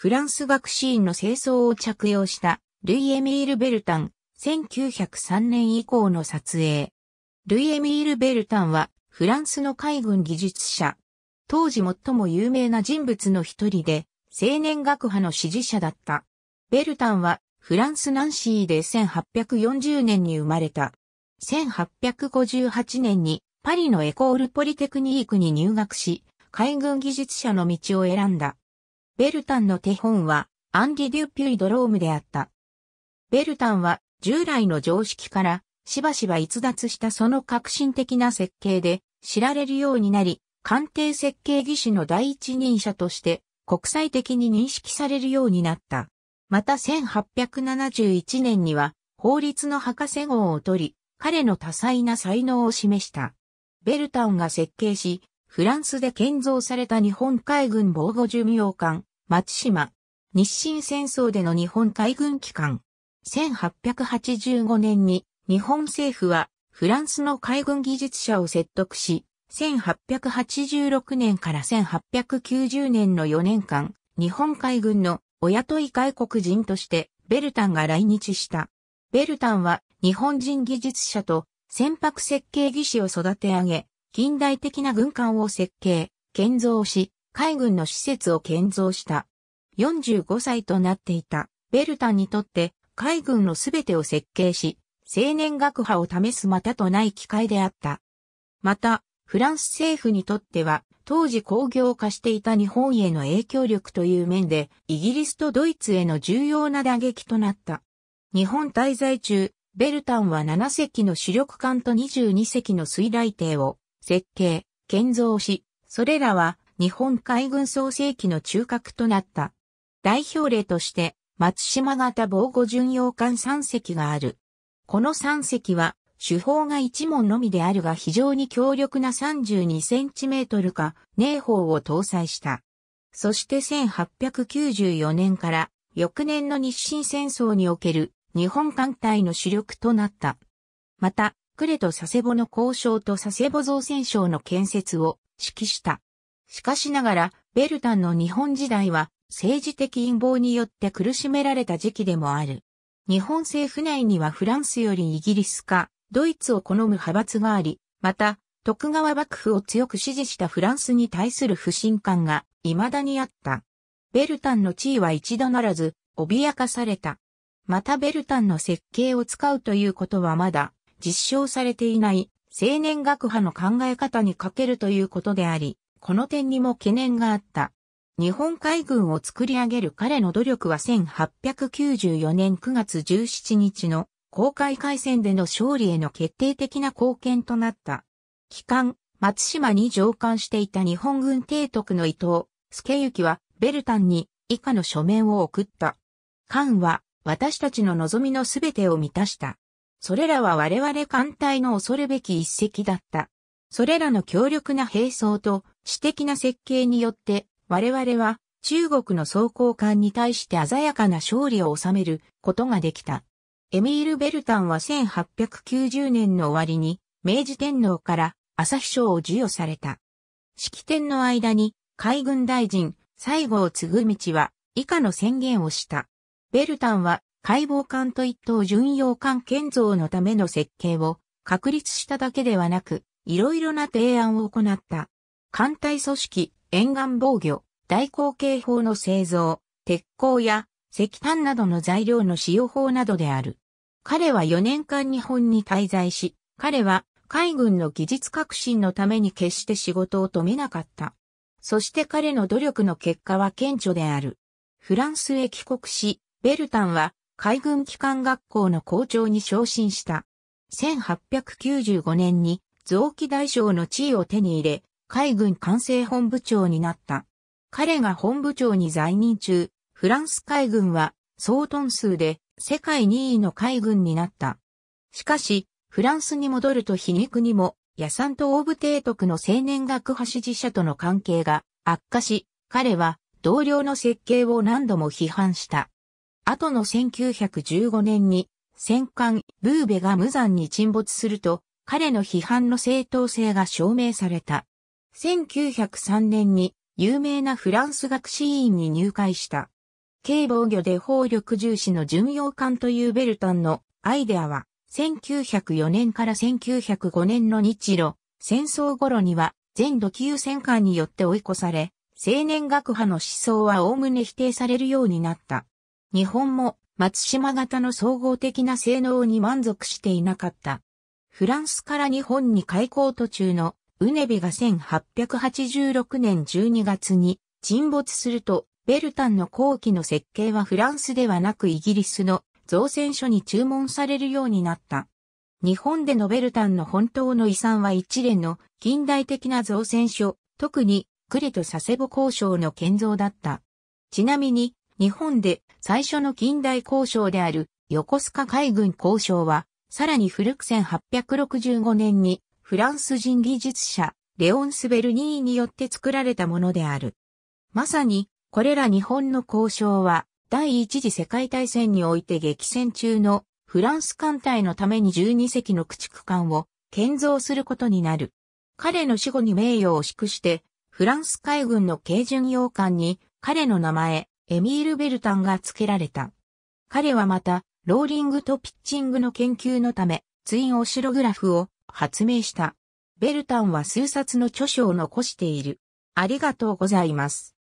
フランス学士院の清掃を着用したルイ・エミール・ベルタン、1903年以降の撮影。ルイ・エミール・ベルタンはフランスの海軍技術者。当時最も有名な人物の一人で、青年学派の支持者だった。ベルタンはフランスナンシーで1840年に生まれた。1858年にパリのエコールポリテクニークに入学し、海軍技術者の道を選んだ。ベルタンの手本は、アンィデュピュイ・ドロームであった。ベルタンは、従来の常識から、しばしば逸脱したその革新的な設計で、知られるようになり、鑑定設計技師の第一人者として、国際的に認識されるようになった。また1871年には、法律の博士号を取り、彼の多彩な才能を示した。ベルタンが設計し、フランスで建造された日本海軍防護寿命艦、松島、日清戦争での日本海軍機関。1885年に日本政府はフランスの海軍技術者を説得し、1886年から1890年の4年間、日本海軍のお雇い外国人としてベルタンが来日した。ベルタンは日本人技術者と船舶設計技師を育て上げ、近代的な軍艦を設計、建造し、海軍の施設を建造した。45歳となっていたベルタンにとって海軍のすべてを設計し、青年学派を試すまたとない機会であった。また、フランス政府にとっては、当時工業化していた日本への影響力という面で、イギリスとドイツへの重要な打撃となった。日本滞在中、ベルタンは7隻の主力艦と22隻の水雷艇を設計、建造し、それらは日本海軍創世記の中核となった。代表例として、松島型防護巡洋艦3隻がある。この3隻は、手法が1門のみであるが非常に強力な3 2トルか、寧砲を搭載した。そして1894年から翌年の日清戦争における日本艦隊の主力となった。また、呉と佐世保の交渉と佐世保造船省の建設を指揮した。しかしながら、ベルタンの日本時代は政治的陰謀によって苦しめられた時期でもある。日本政府内にはフランスよりイギリスか、ドイツを好む派閥があり、また、徳川幕府を強く支持したフランスに対する不信感が未だにあった。ベルタンの地位は一度ならず、脅かされた。またベルタンの設計を使うということはまだ実証されていない青年学派の考え方に欠けるということであり、この点にも懸念があった。日本海軍を作り上げる彼の努力は1894年9月17日の公開海戦での勝利への決定的な貢献となった。帰還、松島に上官していた日本軍提督の伊藤、助行は、ベルタンに以下の書面を送った。艦は、私たちの望みのすべてを満たした。それらは我々艦隊の恐るべき一石だった。それらの強力な兵装と私的な設計によって、我々は中国の装甲艦に対して鮮やかな勝利を収めることができた。エミール・ベルタンは1890年の終わりに、明治天皇から朝日賞を授与された。式典の間に、海軍大臣、西郷嗣道は、以下の宣言をした。ベルタンは、解剖艦と一等巡洋艦建造のための設計を確立しただけではなく、いろいろな提案を行った。艦隊組織、沿岸防御、大口径砲の製造、鉄鋼や石炭などの材料の使用法などである。彼は4年間日本に滞在し、彼は海軍の技術革新のために決して仕事を止めなかった。そして彼の努力の結果は顕著である。フランスへ帰国し、ベルタンは海軍機関学校の校長に昇進した。1895年に臓器大将の地位を手に入れ、海軍管制本部長になった。彼が本部長に在任中、フランス海軍は総トン数で世界2位の海軍になった。しかし、フランスに戻ると皮肉にも、野産とオーブ提督の青年学派支持者との関係が悪化し、彼は同僚の設計を何度も批判した。後の1915年に戦艦ブーベが無残に沈没すると、彼の批判の正当性が証明された。1903年に有名なフランス学士院に入会した。軽防御で法力重視の巡洋艦というベルタンのアイデアは、1904年から1905年の日露、戦争頃には全土級戦艦によって追い越され、青年学派の思想は概ね否定されるようになった。日本も松島型の総合的な性能に満足していなかった。フランスから日本に開港途中のウネビが1886年12月に沈没すると、ベルタンの後期の設計はフランスではなくイギリスの造船所に注文されるようになった。日本でのベルタンの本当の遺産は一連の近代的な造船所、特にクレと佐世保交渉の建造だった。ちなみに、日本で最初の近代交渉である横須賀海軍交渉は、さらに古く1865年にフランス人技術者、レオン・スベルニーによって作られたものである。まさに、これら日本の交渉は、第一次世界大戦において激戦中のフランス艦隊のために12隻の駆逐艦を建造することになる。彼の死後に名誉を祝して、フランス海軍の軽巡洋艦に彼の名前、エミール・ベルタンが付けられた。彼はまた、ローリングとピッチングの研究のため、ツインオシログラフを発明した。ベルタンは数冊の著書を残している。ありがとうございます。